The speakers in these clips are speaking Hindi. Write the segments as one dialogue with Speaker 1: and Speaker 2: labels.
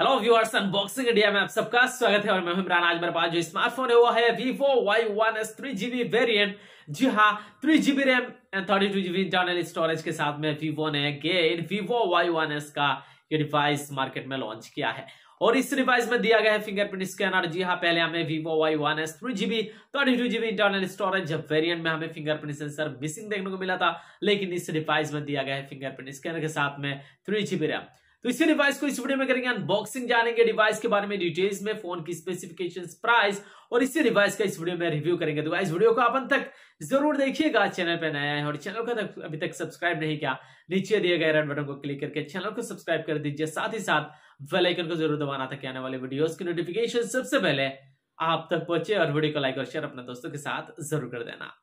Speaker 1: हेलो व्यूअर्स अनबॉक्सिंग इंडिया में आप सबका स्वागत है और मैं इमरान आज मेरे पास जो स्मार्टफोन है वो है vivo Y S three GB variant जी हाँ three GB RAM and thirty two GB internal storage के साथ में vivo ने गेन vivo वाई एस का ये डिवाइस मार्केट में लॉन्च किया है और इस डिवाइस में दिया गया है फिंगरप्रिंट स्कैनर जी हाँ पहले हमें vivo Y one S three GB thirty two GB internal storage variant में हमें फिंगरप्रिंट सेंसर मिसिंग देखने को मिला था लेकिन इस डिवाइस में दिया गया है फिंगरप्रिंट स्कैनर के साथ में थ्री जीबी रैम तो इसी डिवाइस को इस वीडियो में करेंगे अनबॉक्सिंग जानेंगे डिवाइस के बारे में डिटेल्स में फोन की स्पेसिफिकेशन प्राइस और इसी डिवाइस का इस वीडियो में रिव्यू करेंगे तो इस वीडियो को अपन तक जरूर देखिएगा चैनल पर नया है और चैनल को तक अभी तक सब्सक्राइब नहीं किया नीचे दिए गए रेड बटन को क्लिक करके चैनल को सब्सक्राइब कर दीजिए साथ ही साथ वेलाइकन को जरूर दबाना था आने वाले वीडियो की नोटिफिकेशन सबसे पहले आप तक पहुंचे और वीडियो को लाइक और शेयर अपने दोस्तों के साथ जरूर कर देना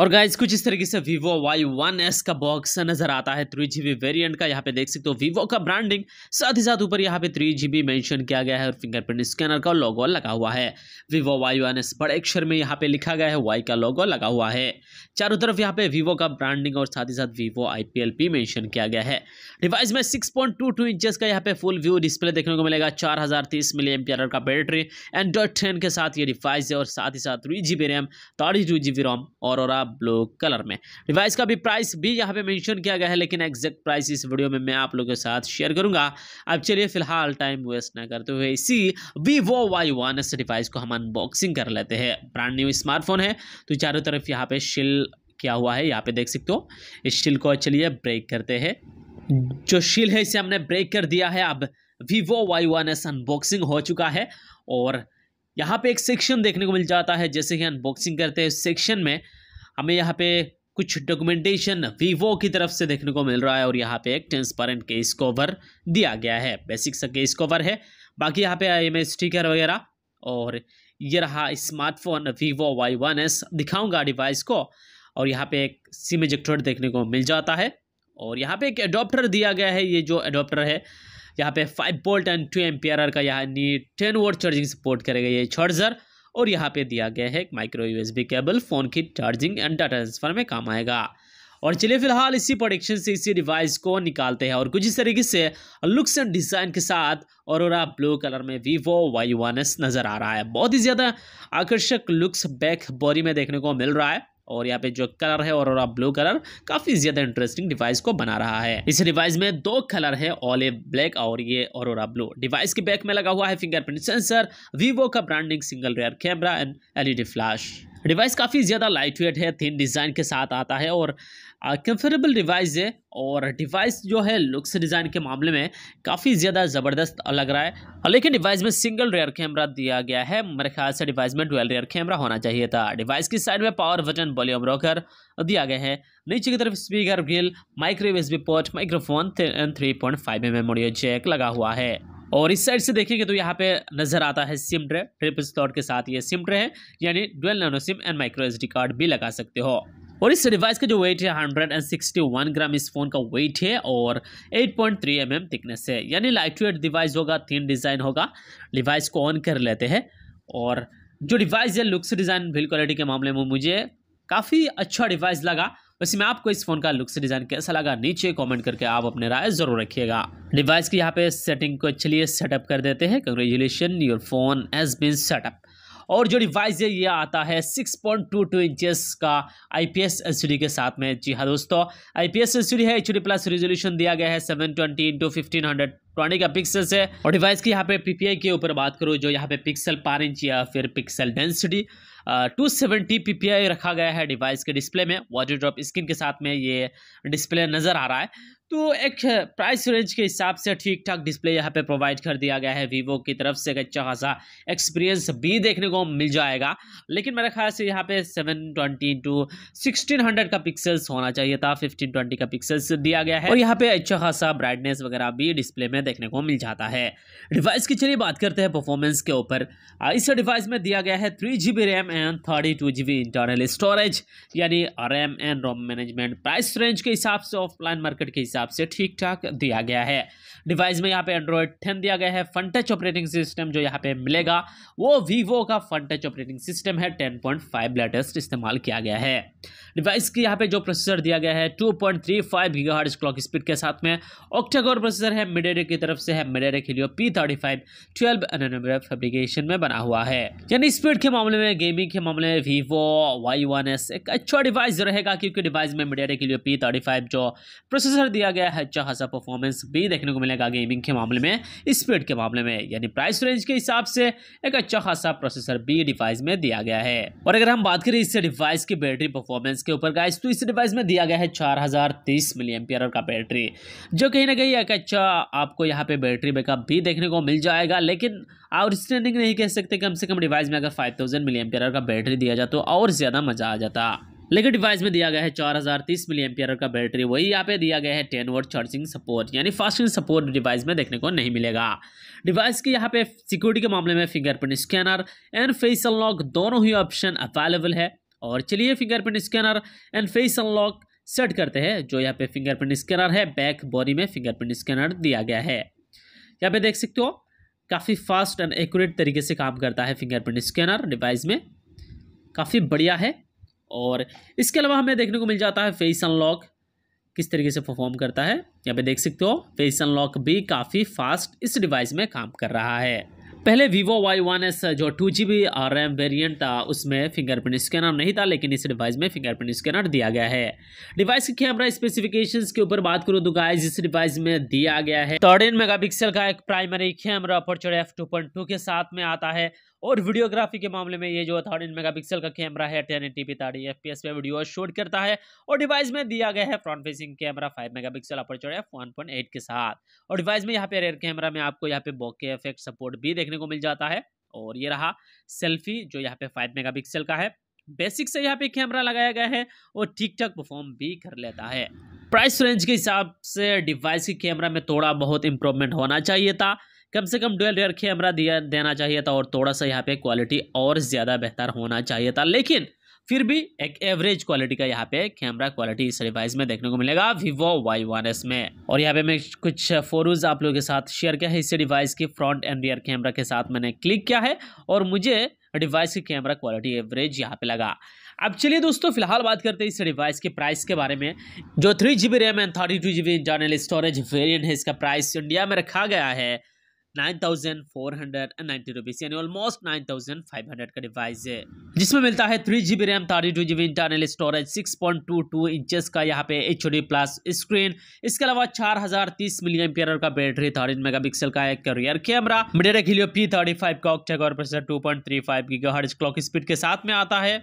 Speaker 1: और गाइज कुछ इस तरीके से वीवो वाई वन एस का बॉक्स नजर आता है थ्री जी वेरियंट का यहाँ पे देख सकते हो वीवो का ब्रांडिंग साथ ही साथ ऊपर यहाँ पे थ्री जी बी मेंशन किया गया है और फिंगरप्रिंट स्कैनर का लोगो लगा हुआ है वीवो वाई वन एस बड़े अक्षर में यहाँ पे लिखा गया है वाई का लोगो लगा हुआ है चारों तरफ यहाँ पे वीवो का ब्रांडिंग और साथ ही साथ वीवो आई पी एल भी मैंशन किया गया है डिवाइस में six point two two inches का यहाँ पे फुल व्यू डिस्प्ले देखने को मिलेगा चार हजार तीस मिली एम का बैटरी एंड्रॉइड टेन के साथ ये डिवाइस है और साथ ही साथ three G B RAM thirty two G B ROM और ब्लू कलर में डिवाइस का भी प्राइस भी यहाँ पे मेंशन किया गया है लेकिन एग्जैक्ट प्राइस इस वीडियो में मैं आप लोगों के साथ शेयर करूंगा अब चलिए फिलहाल टाइम वेस्ट ना करते हुए इसी Vivo Y one S device को हम अनबॉक्सिंग कर लेते हैं ब्रांड न्यू स्मार्टफोन है तो चारों तरफ यहाँ पे शिल क्या हुआ है यहाँ पे देख सकते हो इस शिल को चलिए ब्रेक करते हैं जो शिल है इसे हमने ब्रेक कर दिया है अब Vivo Y one S unboxing हो चुका है और यहाँ पे एक सेक्शन देखने को मिल जाता है जैसे ही अनबॉक्सिंग करते हैं सेक्शन में हमें यहाँ पे कुछ डॉक्यूमेंटेशन वीवो की तरफ से देखने को मिल रहा है और यहाँ पे एक ट्रांसपेरेंट केस कवर दिया गया है बेसिक सा केस कवर है बाकी यहाँ पे आई एम स्टिकर वगैरह और ये रहा smartphone Vivo Y one S दिखाऊँगा डिवाइस को और यहाँ पे एक सिम इजेक्टर देखने को मिल जाता है और यहाँ पे एक एडोप्टर दिया गया है ये जो एडोप्टर है यहाँ पे five volt and two ampere का यहाँ टेन वोट चार्जिंग सपोर्ट करेगा ये चार्जर और यहाँ पे दिया गया है एक माइक्रो यूएसबी केबल फ़ोन की चार्जिंग एंड डाटा ट्रांसफर में काम आएगा और चलिए फिलहाल इसी प्रोडक्शन से इसी डिवाइस को निकालते हैं और कुछ इस तरीके से लुक्स एंड डिज़ाइन के साथ और ब्लू कलर में वीवो वाई वन एस नज़र आ रहा है बहुत ही ज़्यादा आकर्षक लुक्स बैक बॉडी में देखने को मिल रहा है और यहाँ पे जो कलर है और ब्लू कलर काफ़ी ज़्यादा इंटरेस्टिंग डिवाइस को बना रहा है इस डिवाइस में दो कलर है ऑलिव ब्लैक और ये और ब्लू डिवाइस के बैक में लगा हुआ है फिंगरप्रिंट सेंसर वीवो का branding single rear camera and LED flash device काफ़ी ज़्यादा लाइट वेट है थिन डिज़ाइन के साथ आता है और कंफर्टेबल डिवाइस है और डिवाइस जो है लुक्स डिज़ाइन के मामले में काफ़ी ज़्यादा ज़बरदस्त लग रहा है लेकिन डिवाइस में सिंगल रेयर कैमरा दिया गया है मेरे ख्याल से डिवाइस में ट्वेल्व रेयर कैमरा होना चाहिए था डिवाइस की साइड में पावर बटन वॉल्यूम रोकर दिया गया है नीचे की तरफ speaker grille B port microphone three point five M M jack लगा हुआ है और इस साइड से देखेंगे तो यहाँ पे नजर आता है सिम ट्रे ट्रिप स्लॉट के साथ ये सिम ट्रे है यानी dual nano SIM and micro D card भी लगा सकते हो और इस डिवाइस का जो वेट है 161 ग्राम इस फ़ोन का वेट है और 8.3 पॉइंट mm थिकनेस है यानी लाइट वेट डिवाइस होगा थिन डिज़ाइन होगा डिवाइस को ऑन कर लेते हैं और जो डिवाइस है लुक्स डिज़ाइन बिल क्वालिटी के मामले में मुझे काफ़ी अच्छा डिवाइस लगा वैसे मैं आपको इस फ़ोन का लुक से डिज़ाइन कैसा लगा नीचे कमेंट करके आप अपने राय ज़रूर रखिएगा डिवाइस की यहाँ पे सेटिंग को चलिए सेटअप कर देते हैं congratulation your phone has been setup और जो डिवाइस है ये आता है 6.22 पॉइंट का आईपीएस पी के साथ में जी हाँ दोस्तों आईपीएस पी है एच प्लस रेजोल्यूशन दिया गया है 720 twenty into fifteen hundred twenty का पिक्सल है और डिवाइस की यहाँ पे पीपीआई के ऊपर बात करूँ जो यहाँ पे पिक्सल पार इंच या फिर pixel density two seventy P P I रखा गया है डिवाइस के डिस्प्ले में वॉटर ड्रॉप स्क्रीन के साथ में ये डिस्प्ले नज़र आ रहा है तो एक प्राइस रेंज के हिसाब से ठीक ठाक डिस्प्ले यहाँ पे प्रोवाइड कर दिया गया है वीवो की तरफ से एक अच्छा खासा एक्सपीरियंस भी देखने को मिल जाएगा लेकिन मेरे ख्याल से यहाँ पे 720 टू हंड्रेड का पिक्सल्स होना चाहिए था 1520 का पिक्सल्स दिया गया है और यहाँ पे अच्छा खासा ब्राइटनेस वगैरह भी डिस्प्ले में देखने को मिल जाता है डिवाइस की चलिए बात करते हैं परफॉर्मेंस के ऊपर इस डिवाइस में दिया गया है three G B RAM and thirty two G B internal storage यानी RAM and ROM management price range के हिसाब से ऑफलाइन मार्केट के हिसाब हिसाब से ठीक ठाक दिया गया है डिवाइस में यहाँ पे एंड्रॉयड टेन दिया गया है फन टच ऑपरेटिंग सिस्टम जो यहाँ पे मिलेगा वो वीवो का फन टच ऑपरेटिंग सिस्टम है टेन पॉइंट फाइव लेटेस्ट इस्तेमाल किया गया है डिवाइस की यहाँ पे जो प्रोसेसर दिया गया है two point three five gigahertz clock speed के साथ में ऑक्टाकोर प्रोसेसर है मिडेरे की तरफ से है MediaTek Helio P thirty five twelve nanometre fabrication में बना हुआ है यानी स्पीड के मामले में गेमिंग के मामले में वीवो वाई वन एस एक अच्छा डिवाइस रहेगा क्योंकि डिवाइस में MediaTek Helio P thirty five जो प्रोसेसर दिया किया गया है अच्छा खासा परफॉर्मेंस भी देखने को मिलेगा गेमिंग के मामले में स्पीड के मामले में यानी प्राइस रेंज के हिसाब से एक अच्छा खासा प्रोसेसर भी डिवाइस में दिया गया है और अगर हम बात करें इस डिवाइस की बैटरी परफॉर्मेंस के ऊपर गाइस तो इस डिवाइस में दिया गया है चार हजार तीस का बैटरी जो कहीं ना कहीं एक अच्छा आपको यहाँ पे बैटरी बैकअप भी देखने को मिल जाएगा लेकिन और स्टैंडिंग नहीं कह सकते कम से कम डिवाइस में अगर फाइव थाउजेंड का बैटरी दिया जाता तो और ज़्यादा मज़ा आ जाता लेकिन डिवाइस में दिया गया है चार हज़ार तीस मिली एम्पियर का बैटरी वही यहाँ पे दिया गया है टेन वोट चार्जिंग सपोर्ट यानी फास्टिंग सपोर्ट डिवाइस में देखने को नहीं मिलेगा डिवाइस की यहाँ पे सिक्योरिटी के मामले में fingerprint scanner and face unlock दोनों ही ऑप्शन अवेलेबल है और चलिए fingerprint scanner and face unlock set करते हैं जो यहाँ पे फिंगरप्रिंट स्कैनर है बैक बॉडी में फिंगरप्रिंट स्कैनर दिया गया है यहाँ पे देख सकते हो काफ़ी फास्ट एंड एक्यूरेट तरीके से काम करता है फिंगरप्रिंट स्कैनर डिवाइस में काफ़ी बढ़िया है और इसके अलावा हमें देखने को मिल जाता है फेस अनलॉक किस तरीके से परफॉर्म करता है यहाँ पे देख सकते हो फेस अनलॉक भी काफ़ी फास्ट इस डिवाइस में काम कर रहा है पहले vivo वाई वन एस जो two G B RAM variant था उसमें फिंगरप्रिंट स्कैनर नहीं था लेकिन इस डिवाइस में फिंगरप्रिंट स्कैनर दिया गया है डिवाइस के कैमरा स्पेसिफिकेशन के ऊपर बात करूँ तो गाइज इस डिवाइस में दिया गया है थर्टीन मेगा पिक्सल का एक primary camera aperture F two point two के साथ में आता है और वीडियोग्राफी के मामले में ये जो थर्टीन मेगा पिक्सल का कैमरा है ten eighty P thirty F P S पे वीडियो शूट करता है और डिवाइस में दिया गया है front facing camera five megapixel aperture F one point eight के साथ और डिवाइस में यहाँ पे रेयर कैमरा में आपको यहाँ पे बोके इफेक्ट सपोर्ट भी देखने को मिल जाता है और ये रहा सेल्फी जो यहाँ पे फाइव मेगापिक्सल का है बेसिक से यहाँ पे कैमरा लगाया गया है और ठीक ठाक परफॉर्म भी कर लेता है प्राइस रेंज के हिसाब से डिवाइस के कैमरा में थोड़ा बहुत इंप्रूवमेंट होना चाहिए था कम से कम डुअल रेयर कैमरा दिया देना चाहिए था और थोड़ा सा यहाँ पे क्वालिटी और ज़्यादा बेहतर होना चाहिए था लेकिन फिर भी एक एवरेज क्वालिटी का यहाँ पे कैमरा क्वालिटी इस डिवाइस में देखने को मिलेगा vivo वाई एस में और यहाँ पे मैं कुछ फोटोज आप लोगों के साथ शेयर किया है इस डिवाइस के फ्रंट एंड रियर कैमरा के साथ मैंने क्लिक किया है और मुझे डिवाइस की कैमरा क्वालिटी एवरेज यहाँ पे लगा अब चलिए दोस्तों फिलहाल बात करते हैं इस डिवाइस के प्राइस के बारे में जो three G B RAM and thirty two G B internal storage variant है इसका प्राइस इंडिया में रखा गया है nine thousand four hundred and ninety rupees यानी almost nine thousand five hundred का डिवाइस है जिसमें मिलता है three G B RAM thirty two G B internal storage six point two two inch का यहाँ पे एच डी प्लस स्क्रीन इसके अलावा चार हजार तीस मिलियन पेयर का बैटरी थर्टीन मेगा पिक्सल का एक करियर कैमरा मेरे खिलियो पी थर्टी फाइव का ऑक्टेक और processor two point three five की क्लॉक स्पीड के साथ में आता है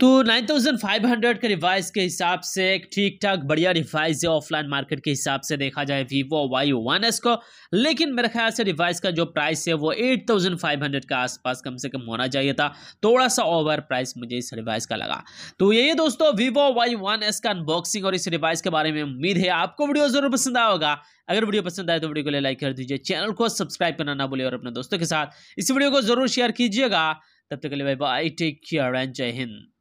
Speaker 1: तो 9500 के रिवाइज के हिसाब से एक ठीक ठाक बढ़िया रिवाइज है ऑफलाइन मार्केट के हिसाब से देखा जाए वीवो वाई वन एस को लेकिन मेरे ख्याल से रिवाइज का जो प्राइस है वो 8500 के आसपास कम से कम होना चाहिए था थोड़ा सा ओवर प्राइस मुझे इस रिवाइज का लगा तो यही दोस्तों वीवो वाई वन एस का अनबॉक्सिंग और इस रिवाइज के बारे में उम्मीद है आपको वीडियो जरूर पसंद आया होगा अगर वीडियो पसंद आए तो वीडियो को लाइक कर दीजिए चैनल को सब्सक्राइब करना ना भूलिए और अपने दोस्तों के साथ इस वीडियो को जरूर शेयर कीजिएगा तब तक के लिए बाई टेक केयर एंड जय हिंद